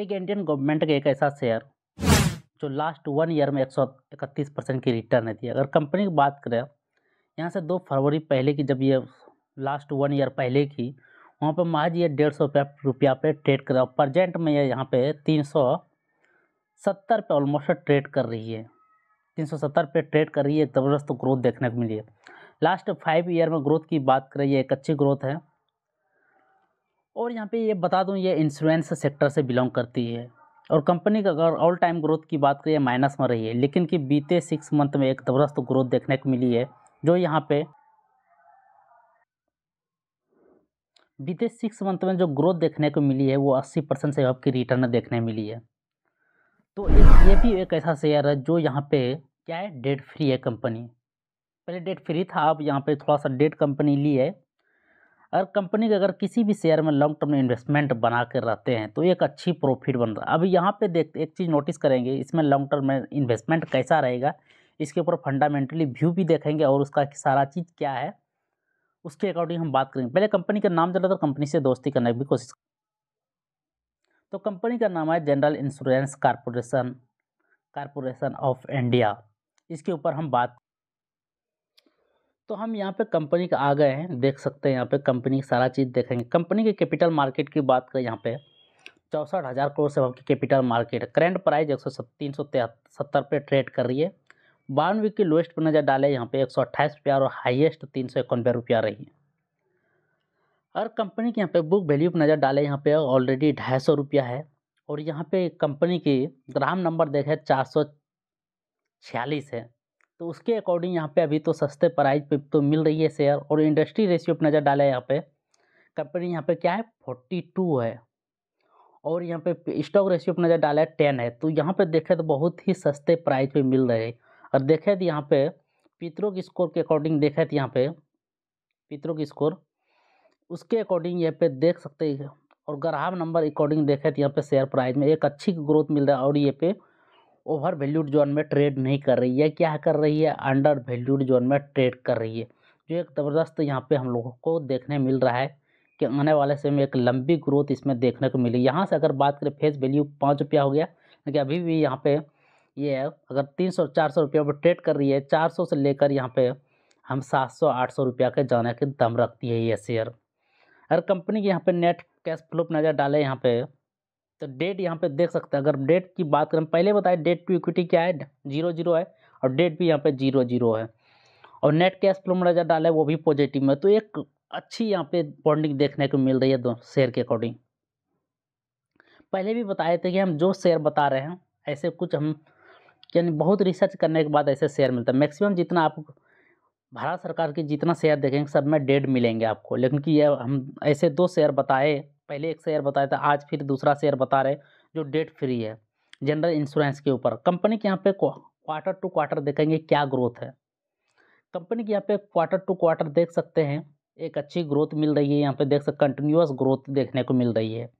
एक Indian government का एक ऐसा शेयर जो लास्ट वन ईयर में एक सौ इकतीस परसेंट की रिटर्न है अगर कंपनी की बात करें यहाँ से दो फरवरी पहले की जब ये लास्ट वन ईयर पहले की वहाँ पर महज ये डेढ़ सौ रुपया पे ट्रेड कर रहा है प्रजेंट में ये यहाँ पे तीन सौ सत्तर पे ऑलमोस्ट ट्रेड कर रही है तीन सौ सत्तर पे ट्रेड कर रही है ज़बरदस्त ग्रोथ देखने को मिली है लास्ट फाइव ईयर में ग्रोथ की बात करें ये एक अच्छी ग्रोथ है और यहाँ पे ये बता दूँ ये इंश्योरेंस सेक्टर से बिलोंग करती है और कंपनी का अगर ऑल टाइम ग्रोथ की बात करें माइनस में रही है लेकिन कि बीते सिक्स मंथ में एक ज़बरदस्त ग्रोथ देखने को मिली है जो यहाँ पे बीते सिक्स मंथ में जो ग्रोथ देखने को मिली है वो अस्सी परसेंट से आपकी रिटर्न देखने मिली है तो ये भी एक ऐसा शेयर है जो यहाँ पे क्या है डेट फ्री है कंपनी पहले डेट फ्री था अब यहाँ पे थोड़ा सा डेट कंपनी ली है अगर कंपनी के अगर किसी भी शेयर में लॉन्ग टर्म इन्वेस्टमेंट बना कर रहते हैं तो एक अच्छी प्रॉफिट बन रहा है अब यहाँ पे देख एक चीज़ नोटिस करेंगे इसमें लॉन्ग टर्म में इन्वेस्टमेंट कैसा रहेगा इसके ऊपर फंडामेंटली व्यू भी देखेंगे और उसका सारा चीज़ क्या है उसके अकॉर्डिंग हम बात करेंगे पहले कंपनी का नाम ज़्यादातर कंपनी से दोस्ती करने की कोशिश तो कंपनी का नाम है general insurance corporation corporation of India इसके ऊपर हम बात तो हम यहाँ पे कंपनी का आ गए हैं देख सकते हैं यहाँ पे कंपनी की सारा चीज़ देखेंगे कंपनी के कैपिटल मार्केट की बात करें यहाँ पे चौंसठ हज़ार करोड़ से आपकी कैपिटल मार्केट करेंट प्राइस एक सौ तीन सौ सत्तर पे ट्रेड कर रही है बावन वीक की लोएस्ट पर नज़र डाले यहाँ पे एक सौ अट्ठाईस रुपया और हाइएस्ट तीन सौ इक्यानवे रुपया रही है और कंपनी के यहाँ पे बुक वैल्यू पर नज़र डाले यहाँ पे ऑलरेडी ढाई सौ रुपया है और यहाँ पे कंपनी की ग्राम नंबर देखें चार सौ छियालीस है तो उसके अकॉर्डिंग यहाँ पे अभी तो सस्ते प्राइस पे तो मिल रही है शेयर और इंडस्ट्री रेशियो पर नज़र डाला है यहाँ पे कंपनी यहाँ पे क्या है फोर्टी टू है और यहाँ पे स्टॉक रेशियो पर नज़र डाला है टेन है तो यहाँ पे देखें तो बहुत ही सस्ते प्राइस पे मिल रहे हैं और देखें तो यहाँ पे पितरों के स्कोर के अकॉर्डिंग देखे तो यहाँ पे पितरों के स्कोर उसके अकॉर्डिंग यहाँ पे देख सकते हैं और ग्राहक नंबर अकॉर्डिंग देखे तो यहाँ पे शेयर प्राइस में एक अच्छी ग्रोथ मिल रहा है और ये पे ओवर वैल्यूड जोन में ट्रेड नहीं कर रही है क्या कर रही है अंडर वैल्यूड जोन में ट्रेड कर रही है जो एक ज़बरदस्त यहाँ पे हम लोगों को देखने मिल रहा है कि आने वाले समय में एक लंबी ग्रोथ इसमें देखने को मिली यहाँ से अगर बात करें फेस वैल्यू पाँच रुपया हो गया लेकिन अभी भी यहाँ पे ये यह अगर तीन सौ चार सौ रुपया पर ट्रेड कर रही है चार सौ से लेकर यहाँ पर हम सात सौ आठ सौ रुपया के जाने की दम रखती है ये शेयर अगर कंपनी के यहाँ पर नेट कैश फ्लो पर नज़र डाले यहाँ पर तो डेट यहाँ पे देख सकते हैं अगर डेट की बात करें पहले बताए डेट टू इक्विटी क्या है जीरो जीरो है और डेट भी यहाँ पे जीरो जीरो है और नेट कैश फ्लो में नज़र डाला है वो भी पॉजिटिव में तो एक अच्छी यहाँ पे बॉन्डिंग देखने को मिल रही है दो शेयर के अकॉर्डिंग पहले भी बताए थे कि हम जो शेयर बता रहे हैं ऐसे कुछ हम यानी बहुत रिसर्च करने के बाद ऐसे शेयर मिलता है मैक्सिमम जितना आप भारत सरकार के जितना शेयर देखेंगे सब में डेट मिलेंगे आपको लेकिन कि हम ऐसे दो शेयर बताए पहले एक शेयर बताया था आज फिर दूसरा शेयर बता रहे जो डेट फ्री है जनरल इंश्योरेंस के ऊपर कंपनी के यहाँ पे क्वार्टर टू क्वार्टर देखेंगे क्या ग्रोथ है कंपनी के यहाँ पे क्वार्टर टू क्वार्टर देख सकते हैं एक अच्छी ग्रोथ मिल रही है यहाँ पे देख सकते कंटिन्यूस ग्रोथ देखने को मिल रही है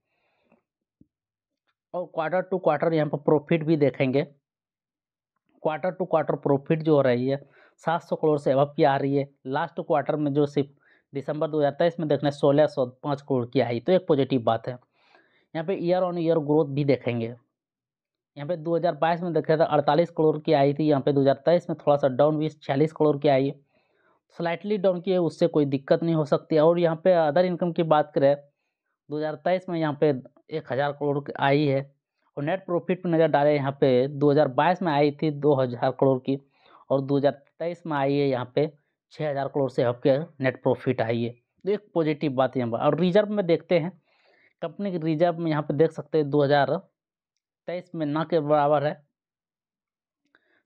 और क्वार्टर टू क्वार्टर यहाँ पर प्रॉफिट भी देखेंगे क्वार्टर टू क्वार्टर प्रॉफिट जो हो रही है सात सौ करोड़ से अब की आ रही है लास्ट क्वार्टर में जो सिर्फ दिसंबर 2023 में देखने सोलह सौ पाँच करोड़ की आई तो एक पॉजिटिव बात है यहाँ पे ईयर ऑन ईयर ग्रोथ भी देखेंगे यहाँ पे 2022 में देखे था अड़तालीस करोड़ की आई थी यहाँ पे 2023 में थोड़ा सा डाउन भी छियालीस करोड़ की आई स्लाइटली डाउन की है उससे कोई दिक्कत नहीं हो सकती और यहाँ पे अदर इनकम की बात करें 2023 में यहाँ पे एक हज़ार करोड़ की आई है और नेट प्रॉफिट पर नज़र डाले यहाँ पे 2022 में आई थी हज़ार करोड़ की और दो में आई है यहाँ पर छः हज़ार करोड़ से आपके नेट प्रॉफिट आई है तो एक पॉजिटिव बात यहाँ पर और रिजर्व में देखते हैं कंपनी के रिजर्व में यहाँ पर देख सकते हैं दो हज़ार तेईस में ना के बराबर है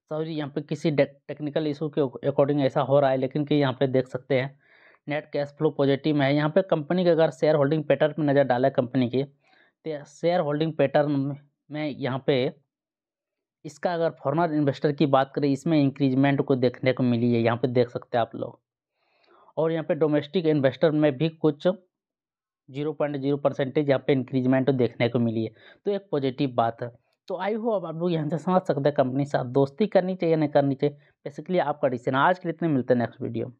सॉरी यहाँ पे किसी टेक्निकल इशू के अकॉर्डिंग ऐसा हो रहा है लेकिन कि यहाँ पे देख सकते हैं नेट कैश फ्लो पॉजिटिव है यहाँ पे कंपनी के अगर शेयर होल्डिंग पैटर्न पर नज़र डाला है कंपनी की तो शेयर होल्डिंग पैटर्न में यहाँ पर इसका अगर फॉरनर इन्वेस्टर की बात करें इसमें इंक्रीजमेंट को देखने को मिली है यहाँ पे देख सकते हैं आप लोग और यहाँ पे डोमेस्टिक इन्वेस्टर में भी कुछ जीरो पॉइंट जीरो परसेंटेज यहाँ पे इंक्रीजमेंट देखने को मिली है तो एक पॉजिटिव बात है तो आई अब आप लोग यहाँ से समझ सकते हैं कंपनी साथ दोस्ती करनी चाहिए या नहीं करनी चाहिए बेसिकली आपका डिसीजन आज के लिए इतने मिलते हैं नेक्स्ट वीडियो